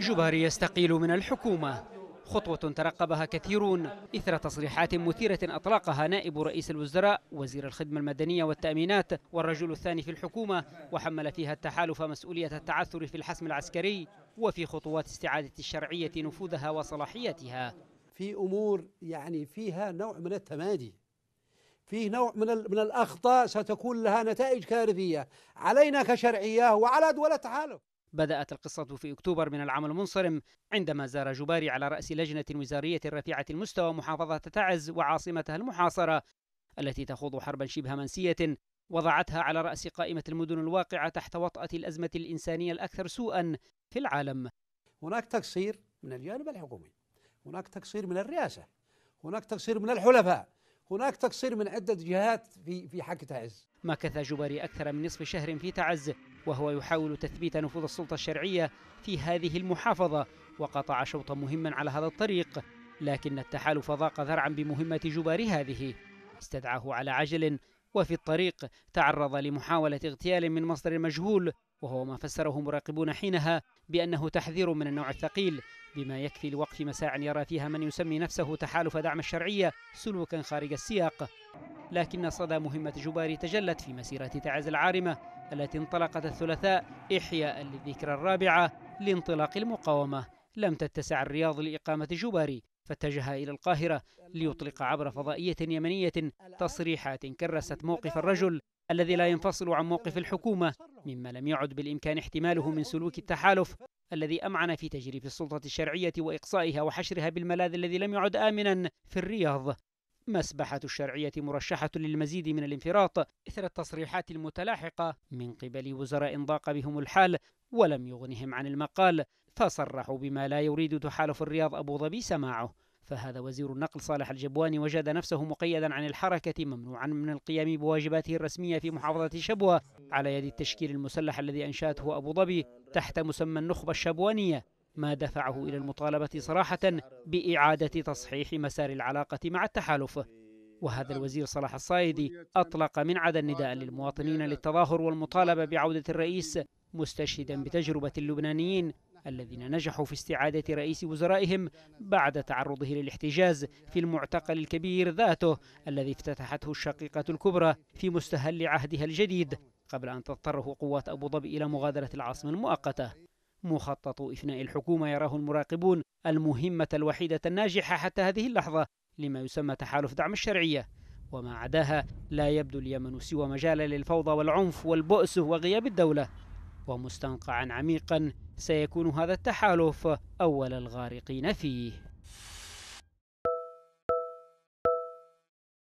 جباري يستقيل من الحكومة خطوة ترقبها كثيرون إثر تصريحات مثيرة أطلقها نائب رئيس الوزراء وزير الخدمة المدنية والتأمينات والرجل الثاني في الحكومة وحمل فيها التحالف مسؤولية التعثر في الحسم العسكري وفي خطوات استعادة الشرعية نفوذها وصلاحيتها في أمور يعني فيها نوع من التمادي في نوع من من الاخطاء ستكون لها نتائج كارثيه علينا كشرعيه وعلى دول التحالف بدأت القصة في أكتوبر من العام المنصرم عندما زار جباري على رأس لجنة وزارية رفيعة المستوى محافظة تعز وعاصمتها المحاصرة التي تخوض حربا شبه منسية وضعتها على رأس قائمة المدن الواقعة تحت وطأة الأزمة الإنسانية الأكثر سوءا في العالم هناك تقصير من الجانب الحكومي هناك تقصير من الرئاسة هناك تقصير من الحلفاء هناك تقصير من عدة جهات في في حق تعز مكث جبري أكثر من نصف شهر في تعز وهو يحاول تثبيت نفوذ السلطة الشرعية في هذه المحافظة وقطع شوطا مهما على هذا الطريق لكن التحالف ضاق ذرعا بمهمة جبار هذه استدعاه على عجل وفي الطريق تعرض لمحاولة اغتيال من مصدر مجهول وهو ما فسره مراقبون حينها بأنه تحذير من النوع الثقيل بما يكفي لوقف مساع يرى فيها من يسمي نفسه تحالف دعم الشرعية سلوكا خارج السياق لكن صدى مهمة جباري تجلت في مسيرة تعز العارمة التي انطلقت الثلاثاء إحياء للذكرى الرابعة لانطلاق المقاومة لم تتسع الرياض لإقامة جباري فاتجه إلى القاهرة ليطلق عبر فضائية يمنية تصريحات كرست موقف الرجل الذي لا ينفصل عن موقف الحكومة مما لم يعد بالإمكان احتماله من سلوك التحالف الذي أمعن في تجريف السلطة الشرعية وإقصائها وحشرها بالملاذ الذي لم يعد آمنا في الرياض مسبحة الشرعية مرشحة للمزيد من الانفراط إثر التصريحات المتلاحقة من قبل وزراء ضاق بهم الحال ولم يغنهم عن المقال فصرحوا بما لا يريد تحالف الرياض أبو ظبي سماعه فهذا وزير النقل صالح الجبواني وجد نفسه مقيدا عن الحركة ممنوعا من القيام بواجباته الرسمية في محافظة شبوة على يد التشكيل المسلح الذي أنشأته أبو ظبي تحت مسمى النخبة الشبوانية ما دفعه إلى المطالبة صراحة بإعادة تصحيح مسار العلاقة مع التحالف وهذا الوزير صلاح الصايدي أطلق من عدا النداء للمواطنين للتظاهر والمطالبة بعودة الرئيس مستشهدا بتجربة اللبنانيين الذين نجحوا في استعادة رئيس وزرائهم بعد تعرضه للاحتجاز في المعتقل الكبير ذاته الذي افتتحته الشقيقة الكبرى في مستهل عهدها الجديد قبل أن تضطره قوات أبو ظبي إلى مغادرة العاصمة المؤقتة مخطط إفناء الحكومة يراه المراقبون المهمة الوحيدة الناجحة حتى هذه اللحظة لما يسمى تحالف دعم الشرعية وما عداها لا يبدو اليمن سوى مجال للفوضى والعنف والبؤس وغياب الدولة ومستنقعا عميقا سيكون هذا التحالف أول الغارقين فيه